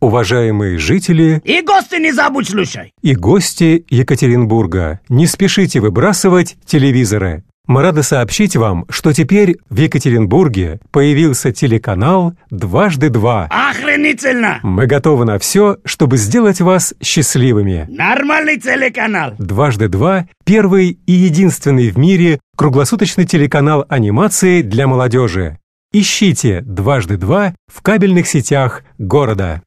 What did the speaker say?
Уважаемые жители и гости не забудь слушай. И гости Екатеринбурга, не спешите выбрасывать телевизоры. Мы рады сообщить вам, что теперь в Екатеринбурге появился телеканал «Дважды два». Охренительно! Мы готовы на все, чтобы сделать вас счастливыми. Нормальный телеканал! «Дважды два» — первый и единственный в мире круглосуточный телеканал анимации для молодежи. Ищите «Дважды два» в кабельных сетях города.